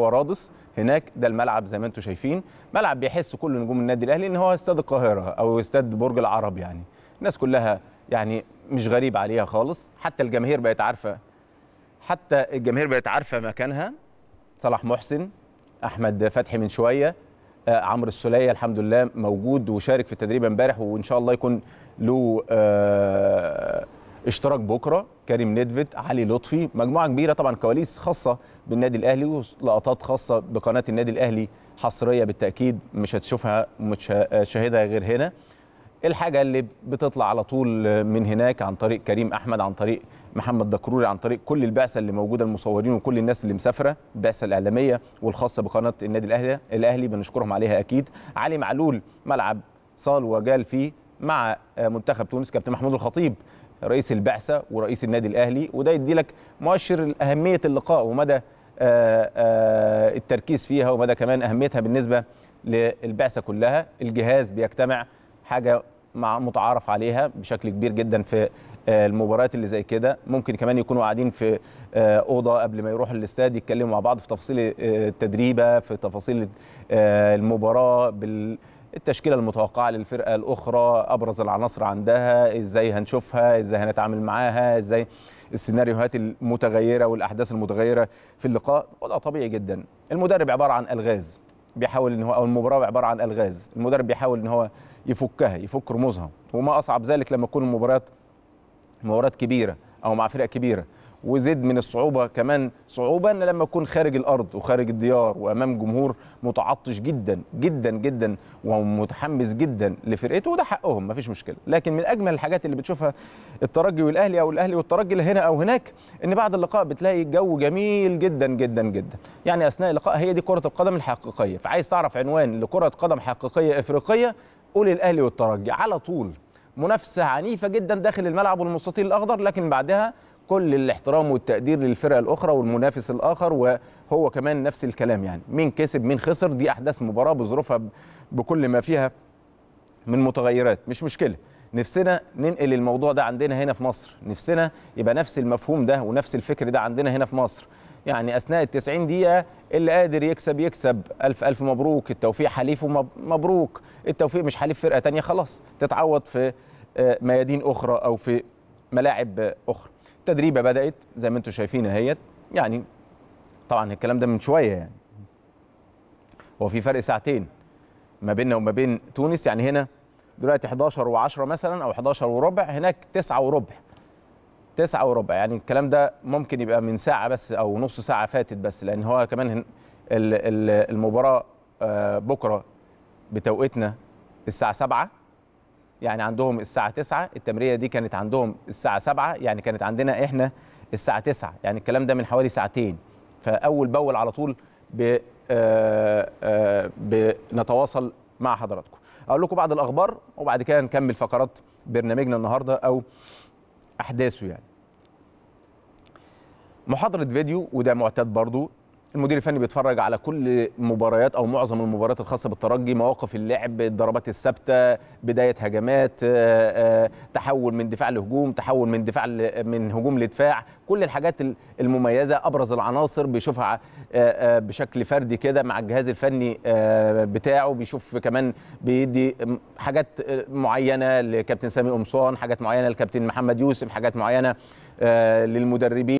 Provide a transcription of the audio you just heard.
هو رادس هناك ده الملعب زي ما انتم شايفين ملعب بيحس كل نجوم النادي الاهلي ان هو استاد القاهره او استاد برج العرب يعني الناس كلها يعني مش غريب عليها خالص حتى الجماهير بقت عارفه حتى الجماهير بقت عارفه مكانها صلاح محسن احمد فتحي من شويه آه، عمرو السوليه الحمد لله موجود وشارك في التدريب امبارح وان شاء الله يكون له آه، اشتراك بكره كريم ندفت علي لطفي مجموعه كبيره طبعا كواليس خاصه بالنادي الاهلي ولقطات خاصه بقناه النادي الاهلي حصريه بالتاكيد مش هتشوفها مش هتشاهدها غير هنا الحاجه اللي بتطلع على طول من هناك عن طريق كريم احمد عن طريق محمد دكروري عن طريق كل البعثه اللي موجوده المصورين وكل الناس اللي مسافره البعثه الاعلاميه والخاصه بقناه النادي الاهلي الاهلي بنشكرهم عليها اكيد علي معلول ملعب صال وجال فيه مع آه، منتخب تونس كابتن محمود الخطيب رئيس البعثه ورئيس النادي الاهلي وده يدي لك مؤشر اهميه اللقاء ومدى آه، آه، التركيز فيها ومدى كمان اهميتها بالنسبه للبعثه كلها الجهاز بيجتمع حاجه مع متعارف عليها بشكل كبير جدا في آه، المباريات اللي زي كده ممكن كمان يكونوا قاعدين في اوضه قبل ما يروحوا الاستاد يتكلموا مع بعض في تفاصيل التدريبه في تفاصيل المباراه بال التشكيله المتوقعه للفرقه الاخرى ابرز العناصر عندها ازاي هنشوفها ازاي هنتعامل معاها ازاي السيناريوهات المتغيره والاحداث المتغيره في اللقاء وضع طبيعي جدا المدرب عباره عن الغاز بيحاول ان هو او المباراه عباره عن الغاز المدرب بيحاول ان هو يفكها يفك رموزها وما اصعب ذلك لما تكون المباريات مباريات كبيره او مع فرق كبيره وزد من الصعوبه كمان صعوبه ان لما اكون خارج الارض وخارج الديار وامام جمهور متعطش جدا جدا جدا ومتحمس جدا لفرقته وده حقهم مفيش مشكله لكن من اجمل الحاجات اللي بتشوفها الترجي والاهلي او الاهلي والترجي هنا او هناك ان بعد اللقاء بتلاقي الجو جميل جدا جدا جدا يعني اثناء اللقاء هي دي كره القدم الحقيقيه فعايز تعرف عنوان لكره قدم حقيقيه افريقيه قول الاهلي والترجي على طول منافسه عنيفه جدا داخل الملعب والمستطيل الاخضر لكن بعدها كل الاحترام والتقدير للفرقه الاخرى والمنافس الاخر وهو كمان نفس الكلام يعني مين كسب مين خسر دي احداث مباراه بظروفها بكل ما فيها من متغيرات مش مشكله نفسنا ننقل الموضوع ده عندنا هنا في مصر نفسنا يبقى نفس المفهوم ده ونفس الفكر ده عندنا هنا في مصر يعني اثناء ال 90 دقيقه اللي قادر يكسب يكسب الف الف مبروك التوفيق حليفه مبروك التوفيق مش حليف فرقه تانية خلاص تتعوض في آه، ميادين اخرى او في ملاعب اخرى التدريبه بدات زي ما انتم شايفين اهيت يعني طبعا الكلام ده من شويه يعني هو في فرق ساعتين ما بيننا وما بين تونس يعني هنا دلوقتي 11 و10 مثلا او 11 وربع هناك 9 وربع 9 وربع يعني الكلام ده ممكن يبقى من ساعه بس او نص ساعه فاتت بس لان هو كمان المباراه آه، بكره بتوقيتنا الساعه 7 يعني عندهم الساعه 9 التمرية دي كانت عندهم الساعه 7 يعني كانت عندنا احنا الساعه 9 يعني الكلام ده من حوالي ساعتين فاول باول على طول ب آه، آه، بنتواصل مع حضراتكم اقول لكم بعض الاخبار وبعد كده نكمل فقرات برنامجنا النهارده او احداثه يعني محاضره فيديو وده معتاد برضو المدير الفني بيتفرج على كل مباريات او معظم المباريات الخاصه بالترجي مواقف اللعب الضربات الثابته بدايه هجمات آه، آه، تحول من دفاع لهجوم تحول من دفاع من هجوم لدفاع كل الحاجات المميزه ابرز العناصر بيشوفها آه، بشكل فردي كده مع الجهاز الفني بتاعه بيشوف كمان بيدي حاجات معينه لكابتن سامي قمصان حاجات معينه لكابتن محمد يوسف حاجات معينه للمدربين